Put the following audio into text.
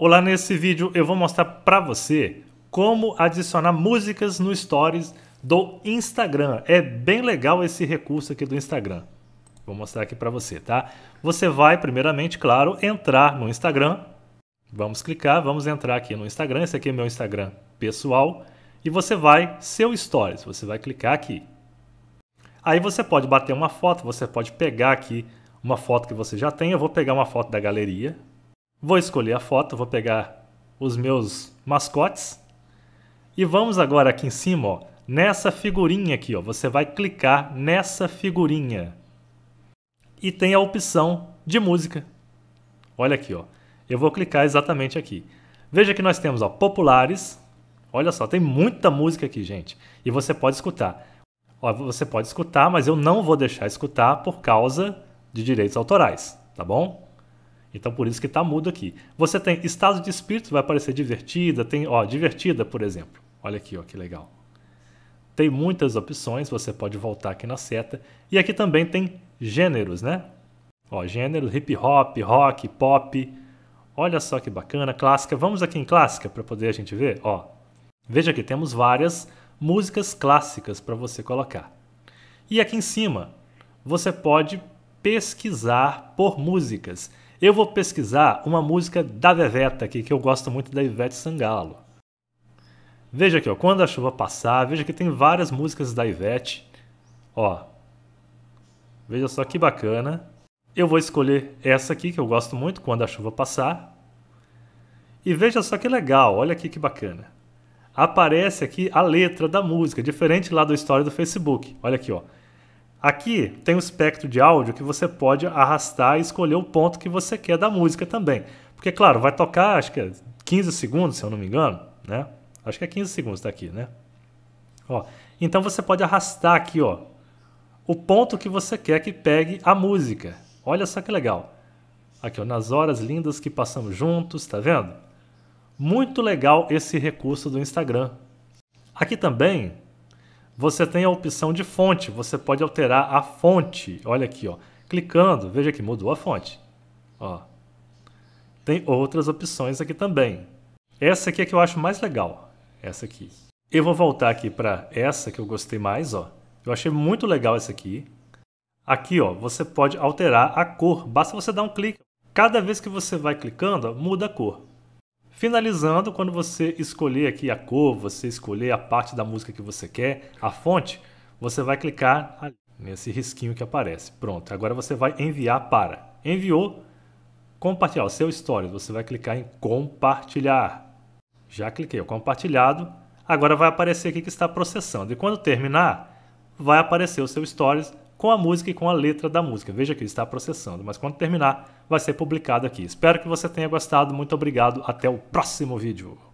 Olá, nesse vídeo eu vou mostrar para você como adicionar músicas no Stories do Instagram. É bem legal esse recurso aqui do Instagram. Vou mostrar aqui para você, tá? Você vai, primeiramente, claro, entrar no Instagram. Vamos clicar, vamos entrar aqui no Instagram. Esse aqui é meu Instagram pessoal. E você vai, seu Stories, você vai clicar aqui. Aí você pode bater uma foto, você pode pegar aqui uma foto que você já tem. Eu vou pegar uma foto da galeria, Vou escolher a foto, vou pegar os meus mascotes. E vamos agora aqui em cima, ó, nessa figurinha aqui. Ó, você vai clicar nessa figurinha. E tem a opção de música. Olha aqui, ó. eu vou clicar exatamente aqui. Veja que nós temos ó, populares. Olha só, tem muita música aqui, gente. E você pode escutar. Ó, você pode escutar, mas eu não vou deixar escutar por causa de direitos autorais, tá bom? Então por isso que está mudo aqui. Você tem estado de espírito, vai aparecer divertida, tem, ó, divertida, por exemplo. Olha aqui, ó, que legal. Tem muitas opções, você pode voltar aqui na seta. E aqui também tem gêneros, né? Ó, gêneros hip hop, rock, pop. Olha só que bacana, clássica. Vamos aqui em clássica para poder a gente ver, ó. Veja que temos várias músicas clássicas para você colocar. E aqui em cima, você pode pesquisar por músicas eu vou pesquisar uma música da Veveta aqui, que eu gosto muito da Ivete Sangalo. Veja aqui, ó, quando a chuva passar, veja que tem várias músicas da Ivete. Ó, veja só que bacana. Eu vou escolher essa aqui, que eu gosto muito, quando a chuva passar. E veja só que legal, olha aqui que bacana. Aparece aqui a letra da música, diferente lá do story do Facebook. Olha aqui, ó. Aqui tem um espectro de áudio que você pode arrastar e escolher o ponto que você quer da música também. Porque, claro, vai tocar, acho que é 15 segundos, se eu não me engano, né? Acho que é 15 segundos, tá aqui, né? Ó, então você pode arrastar aqui, ó, o ponto que você quer que pegue a música. Olha só que legal. Aqui, ó, nas horas lindas que passamos juntos, tá vendo? Muito legal esse recurso do Instagram. Aqui também você tem a opção de fonte. Você pode alterar a fonte. Olha aqui, ó. Clicando, veja que mudou a fonte. Ó. Tem outras opções aqui também. Essa aqui é que eu acho mais legal. Essa aqui. Eu vou voltar aqui para essa que eu gostei mais, ó. Eu achei muito legal essa aqui. Aqui, ó, você pode alterar a cor. Basta você dar um clique. Cada vez que você vai clicando, ó, muda a cor. Finalizando, quando você escolher aqui a cor, você escolher a parte da música que você quer, a fonte, você vai clicar ali, nesse risquinho que aparece. Pronto, agora você vai enviar para. Enviou, compartilhar, o seu stories, você vai clicar em compartilhar. Já cliquei, compartilhado. Agora vai aparecer aqui que está processando. E quando terminar, vai aparecer o seu stories com a música e com a letra da música. Veja que está processando, mas quando terminar vai ser publicado aqui. Espero que você tenha gostado. Muito obrigado. Até o próximo vídeo.